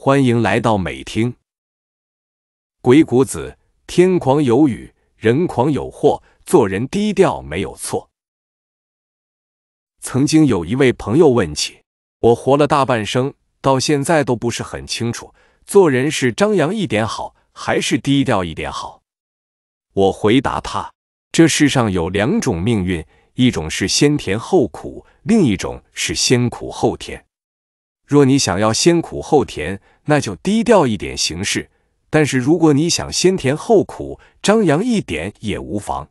欢迎来到美听。鬼谷子：天狂有雨，人狂有祸。做人低调没有错。曾经有一位朋友问起，我活了大半生，到现在都不是很清楚，做人是张扬一点好，还是低调一点好？我回答他：这世上有两种命运，一种是先甜后苦，另一种是先苦后甜。若你想要先苦后甜，那就低调一点行事；但是如果你想先甜后苦，张扬一点也无妨。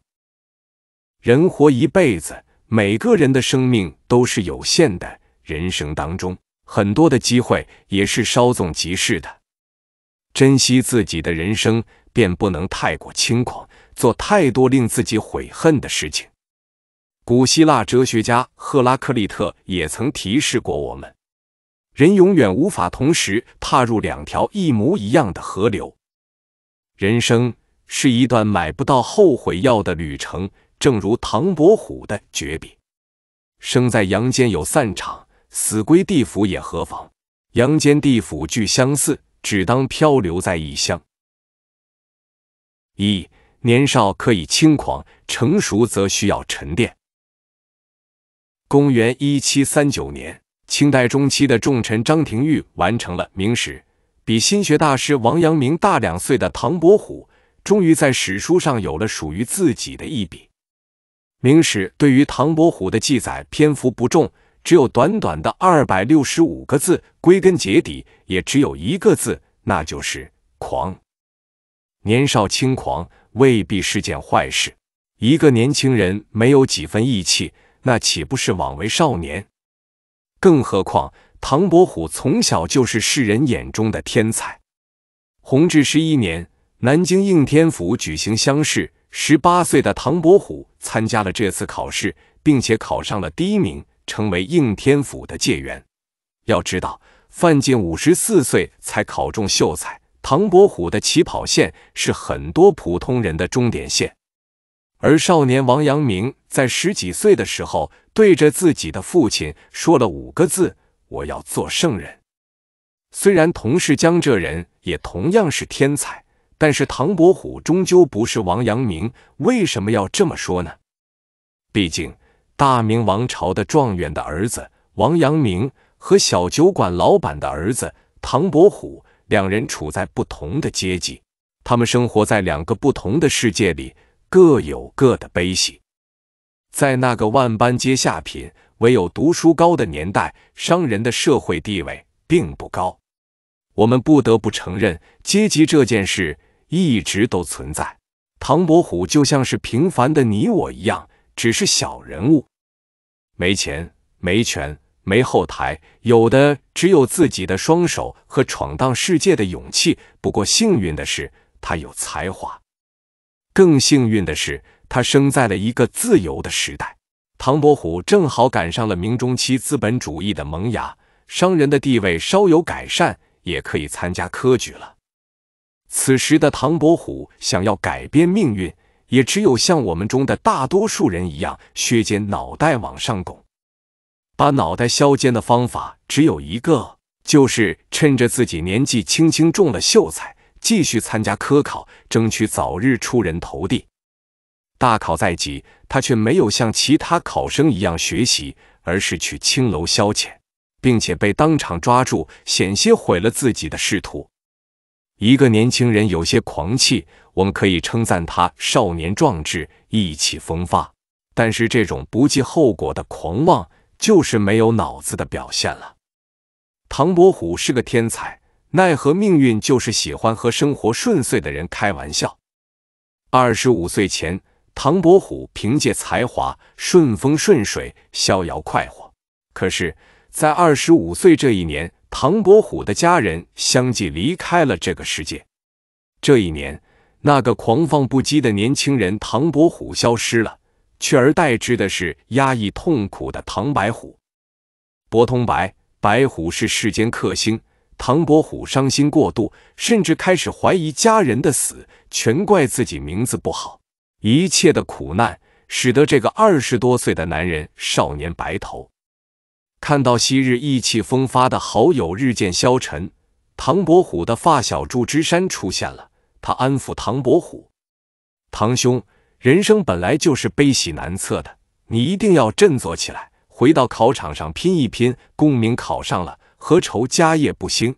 人活一辈子，每个人的生命都是有限的，人生当中很多的机会也是稍纵即逝的。珍惜自己的人生，便不能太过轻狂，做太多令自己悔恨的事情。古希腊哲学家赫拉克利特也曾提示过我们。人永远无法同时踏入两条一模一样的河流。人生是一段买不到后悔药的旅程，正如唐伯虎的绝笔：“生在阳间有散场，死归地府也何妨？阳间地府俱相似，只当漂流在异乡。”一年少可以轻狂，成熟则需要沉淀。公元一七三九年。清代中期的重臣张廷玉完成了《明史》，比心学大师王阳明大两岁的唐伯虎，终于在史书上有了属于自己的一笔。《明史》对于唐伯虎的记载篇幅不重，只有短短的二百六十五个字，归根结底也只有一个字，那就是“狂”。年少轻狂未必是件坏事，一个年轻人没有几分义气，那岂不是枉为少年？更何况，唐伯虎从小就是世人眼中的天才。弘治十一年，南京应天府举行乡试，十八岁的唐伯虎参加了这次考试，并且考上了第一名，成为应天府的解元。要知道，范进五十四岁才考中秀才，唐伯虎的起跑线是很多普通人的终点线。而少年王阳明在十几岁的时候，对着自己的父亲说了五个字：“我要做圣人。”虽然同是江浙人，也同样是天才，但是唐伯虎终究不是王阳明。为什么要这么说呢？毕竟大明王朝的状元的儿子王阳明和小酒馆老板的儿子唐伯虎，两人处在不同的阶级，他们生活在两个不同的世界里。各有各的悲喜，在那个万般皆下品，唯有读书高的年代，商人的社会地位并不高。我们不得不承认，阶级这件事一直都存在。唐伯虎就像是平凡的你我一样，只是小人物，没钱、没权、没后台，有的只有自己的双手和闯荡世界的勇气。不过幸运的是，他有才华。更幸运的是，他生在了一个自由的时代。唐伯虎正好赶上了明中期资本主义的萌芽，商人的地位稍有改善，也可以参加科举了。此时的唐伯虎想要改变命运，也只有像我们中的大多数人一样削尖脑袋往上拱。把脑袋削尖的方法只有一个，就是趁着自己年纪轻轻中了秀才。继续参加科考，争取早日出人头地。大考在即，他却没有像其他考生一样学习，而是去青楼消遣，并且被当场抓住，险些毁了自己的仕途。一个年轻人有些狂气，我们可以称赞他少年壮志，意气风发。但是这种不计后果的狂妄，就是没有脑子的表现了。唐伯虎是个天才。奈何命运就是喜欢和生活顺遂的人开玩笑。二十五岁前，唐伯虎凭借才华顺风顺水，逍遥快活。可是，在二十五岁这一年，唐伯虎的家人相继离开了这个世界。这一年，那个狂放不羁的年轻人唐伯虎消失了，取而代之的是压抑痛苦的唐白虎。博通白，白虎是世间克星。唐伯虎伤心过度，甚至开始怀疑家人的死全怪自己名字不好。一切的苦难使得这个二十多岁的男人少年白头。看到昔日意气风发的好友日渐消沉，唐伯虎的发小祝枝山出现了。他安抚唐伯虎：“唐兄，人生本来就是悲喜难测的，你一定要振作起来，回到考场上拼一拼，功名考上了。”何愁家业不兴？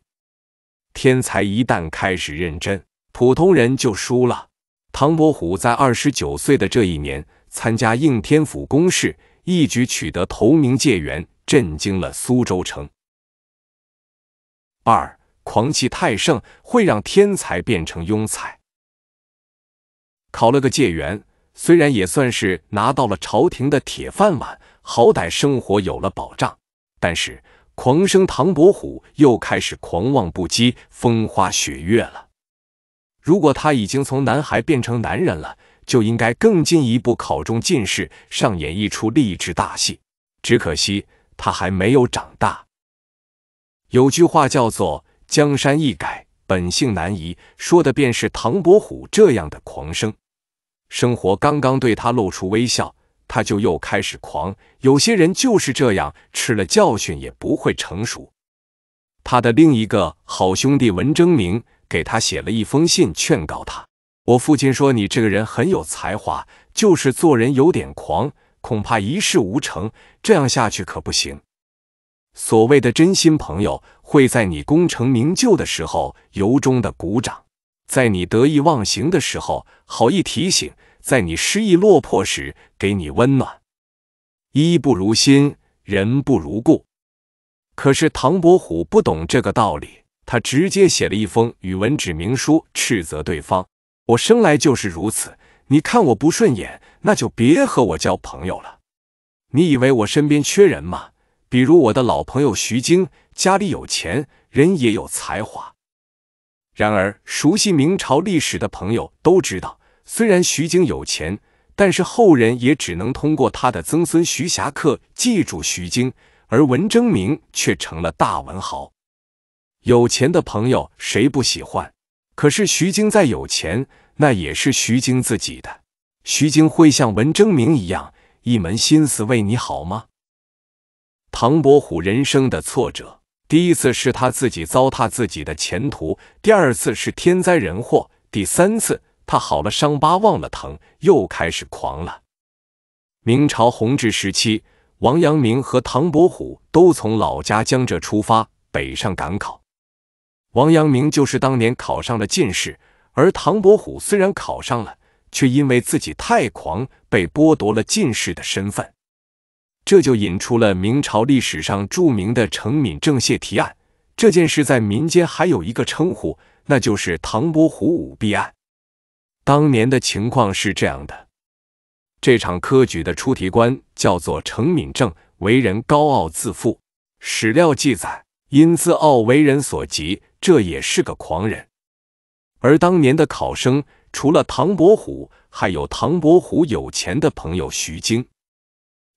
天才一旦开始认真，普通人就输了。唐伯虎在二十九岁的这一年参加应天府公试，一举取得头名解元，震惊了苏州城。二狂气太盛会让天才变成庸才。考了个解元，虽然也算是拿到了朝廷的铁饭碗，好歹生活有了保障，但是。狂生唐伯虎又开始狂妄不羁、风花雪月了。如果他已经从男孩变成男人了，就应该更进一步考中进士，上演一出励志大戏。只可惜他还没有长大。有句话叫做“江山易改，本性难移”，说的便是唐伯虎这样的狂生。生活刚刚对他露出微笑。他就又开始狂，有些人就是这样，吃了教训也不会成熟。他的另一个好兄弟文征明给他写了一封信，劝告他：“我父亲说，你这个人很有才华，就是做人有点狂，恐怕一事无成。这样下去可不行。所谓的真心朋友，会在你功成名就的时候由衷的鼓掌，在你得意忘形的时候好意提醒。”在你失意落魄时，给你温暖。衣不如新，人不如故。可是唐伯虎不懂这个道理，他直接写了一封《语文指明书》，斥责对方：“我生来就是如此，你看我不顺眼，那就别和我交朋友了。你以为我身边缺人吗？比如我的老朋友徐经，家里有钱，人也有才华。然而，熟悉明朝历史的朋友都知道。”虽然徐经有钱，但是后人也只能通过他的曾孙徐霞客记住徐经，而文征明却成了大文豪。有钱的朋友谁不喜欢？可是徐经再有钱，那也是徐经自己的。徐经会像文征明一样一门心思为你好吗？唐伯虎人生的挫折：第一次是他自己糟蹋自己的前途；第二次是天灾人祸；第三次。他好了，伤疤忘了疼，又开始狂了。明朝弘治时期，王阳明和唐伯虎都从老家江浙出发北上赶考。王阳明就是当年考上了进士，而唐伯虎虽然考上了，却因为自己太狂，被剥夺了进士的身份。这就引出了明朝历史上著名的“程敏正谢提案”。这件事在民间还有一个称呼，那就是“唐伯虎舞弊案”。当年的情况是这样的：这场科举的出题官叫做程敏政，为人高傲自负。史料记载，因自傲为人所及，这也是个狂人。而当年的考生除了唐伯虎，还有唐伯虎有钱的朋友徐经。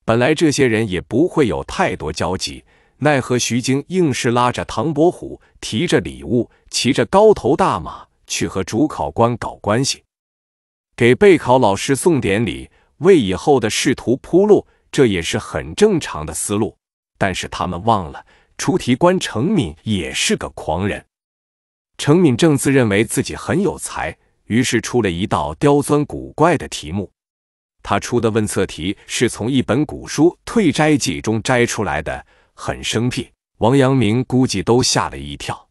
本来这些人也不会有太多交集，奈何徐经硬是拉着唐伯虎，提着礼物，骑着高头大马去和主考官搞关系。给备考老师送点礼，为以后的仕途铺路，这也是很正常的思路。但是他们忘了，出题官程敏也是个狂人。程敏正自认为自己很有才，于是出了一道刁钻古怪的题目。他出的问策题是从一本古书《退斋记》中摘出来的，很生僻。王阳明估计都吓了一跳。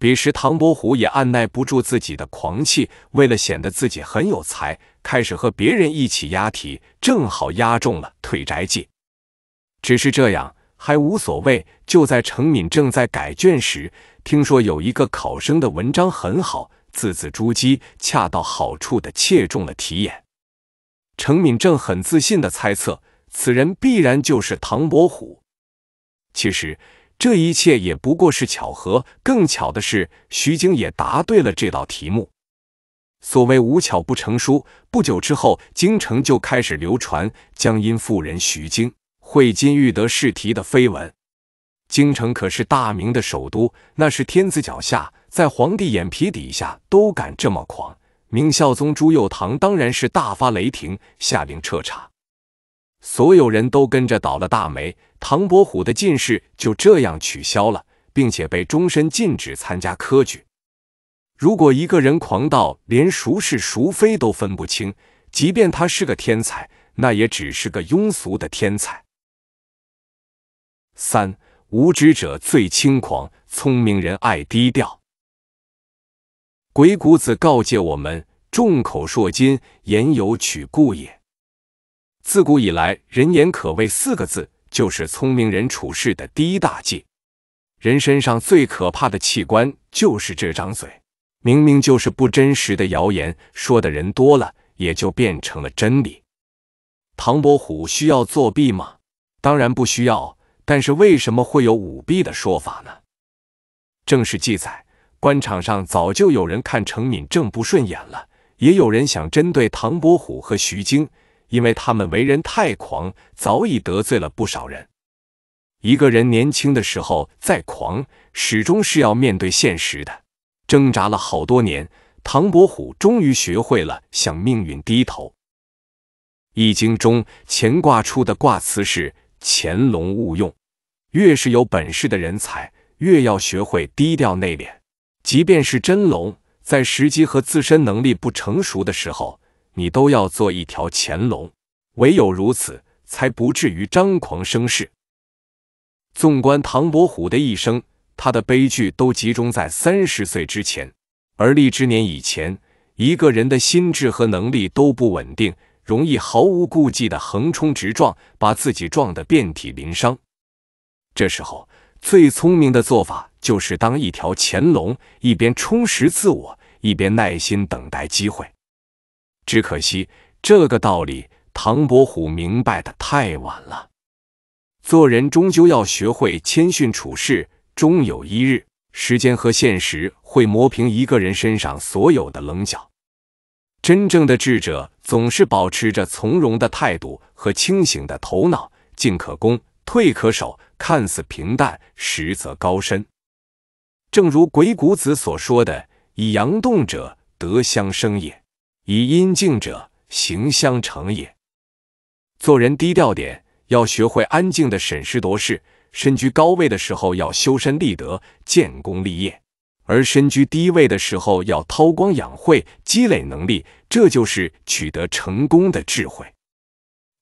彼时，唐伯虎也按耐不住自己的狂气，为了显得自己很有才，开始和别人一起押题，正好押中了《退宅记》。只是这样还无所谓。就在程敏正在改卷时，听说有一个考生的文章很好，字字珠玑，恰到好处的切中了题眼。程敏正很自信的猜测，此人必然就是唐伯虎。其实，这一切也不过是巧合，更巧的是，徐经也答对了这道题目。所谓无巧不成书，不久之后，京城就开始流传江阴妇人徐经会金玉德试题的绯闻。京城可是大明的首都，那是天子脚下，在皇帝眼皮底下都敢这么狂，明孝宗朱佑樘当然是大发雷霆，下令彻查。所有人都跟着倒了大霉，唐伯虎的进士就这样取消了，并且被终身禁止参加科举。如果一个人狂到连孰是孰非都分不清，即便他是个天才，那也只是个庸俗的天才。三无知者最轻狂，聪明人爱低调。鬼谷子告诫我们：“众口铄金，言有取故也。”自古以来，人言可畏四个字就是聪明人处事的第一大忌。人身上最可怕的器官就是这张嘴。明明就是不真实的谣言，说的人多了，也就变成了真理。唐伯虎需要作弊吗？当然不需要。但是为什么会有舞弊的说法呢？正史记载，官场上早就有人看成敏正不顺眼了，也有人想针对唐伯虎和徐经。因为他们为人太狂，早已得罪了不少人。一个人年轻的时候再狂，始终是要面对现实的。挣扎了好多年，唐伯虎终于学会了向命运低头。《易经》中乾卦出的卦辞是“潜龙勿用”，越是有本事的人才，越要学会低调内敛。即便是真龙，在时机和自身能力不成熟的时候。你都要做一条潜龙，唯有如此，才不至于张狂生事。纵观唐伯虎的一生，他的悲剧都集中在三十岁之前。而立之年以前，一个人的心智和能力都不稳定，容易毫无顾忌的横冲直撞，把自己撞得遍体鳞伤。这时候，最聪明的做法就是当一条潜龙，一边充实自我，一边耐心等待机会。只可惜，这个道理唐伯虎明白的太晚了。做人终究要学会谦逊处事，终有一日，时间和现实会磨平一个人身上所有的棱角。真正的智者总是保持着从容的态度和清醒的头脑，进可攻，退可守，看似平淡，实则高深。正如鬼谷子所说的：“以阳动者，德相生也。”以阴静者，行相成也。做人低调点，要学会安静的审时度势。身居高位的时候，要修身立德、建功立业；而身居低位的时候，要韬光养晦、积累能力。这就是取得成功的智慧。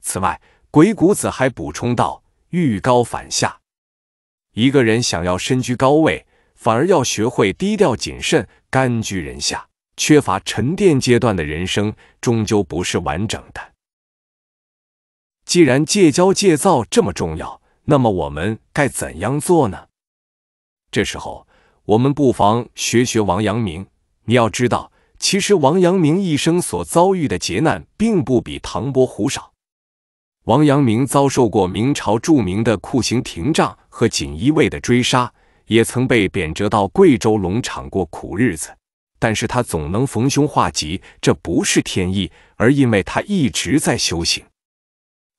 此外，鬼谷子还补充道：“欲高反下，一个人想要身居高位，反而要学会低调谨慎，甘居人下。”缺乏沉淀阶段的人生，终究不是完整的。既然戒骄戒躁这么重要，那么我们该怎样做呢？这时候，我们不妨学学王阳明。你要知道，其实王阳明一生所遭遇的劫难，并不比唐伯虎少。王阳明遭受过明朝著名的酷刑廷杖和锦衣卫的追杀，也曾被贬谪到贵州龙场过苦日子。但是他总能逢凶化吉，这不是天意，而因为他一直在修行。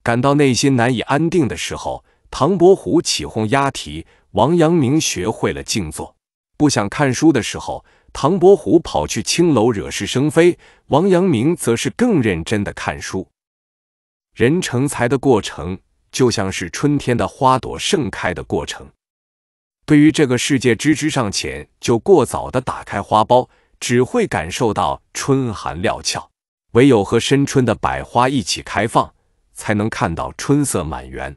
感到内心难以安定的时候，唐伯虎起哄压题；王阳明学会了静坐。不想看书的时候，唐伯虎跑去青楼惹是生非，王阳明则是更认真的看书。人成才的过程，就像是春天的花朵盛开的过程。对于这个世界知之尚浅，就过早的打开花苞。只会感受到春寒料峭，唯有和深春的百花一起开放，才能看到春色满园。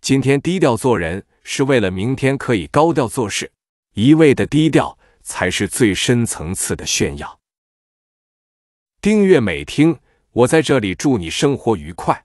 今天低调做人，是为了明天可以高调做事。一味的低调，才是最深层次的炫耀。订阅美听，我在这里祝你生活愉快。